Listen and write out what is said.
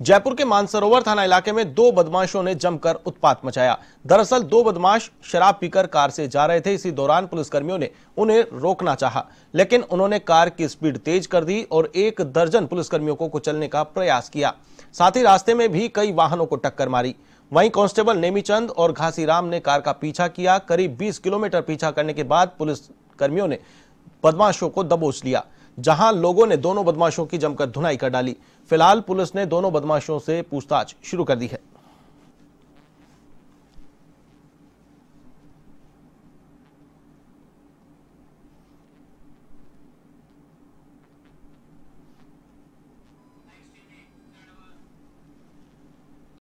जयपुर के मानसरोवर थाना इलाके में दो बदमाशों ने जमकर उत्पात मचाया दरअसल दो बदमाश शराब पीकर कार से जा रहे थे इसी दौरान पुलिसकर्मियों ने उन्हें रोकना चाहा लेकिन उन्होंने कार की स्पीड तेज कर दी और एक दर्जन पुलिसकर्मियों को कुचलने का प्रयास किया साथ ही रास्ते में भी कई वाहनों को टक्कर मारी वहीं कांस्टेबल नेमीचंद और घासीराम ने कार का पीछा किया करीब बीस किलोमीटर पीछा करने के बाद पुलिसकर्मियों ने बदमाशों को दबोच लिया जहां लोगों ने दोनों बदमाशों की जमकर धुनाई कर डाली फिलहाल पुलिस ने दोनों बदमाशों से पूछताछ शुरू कर दी है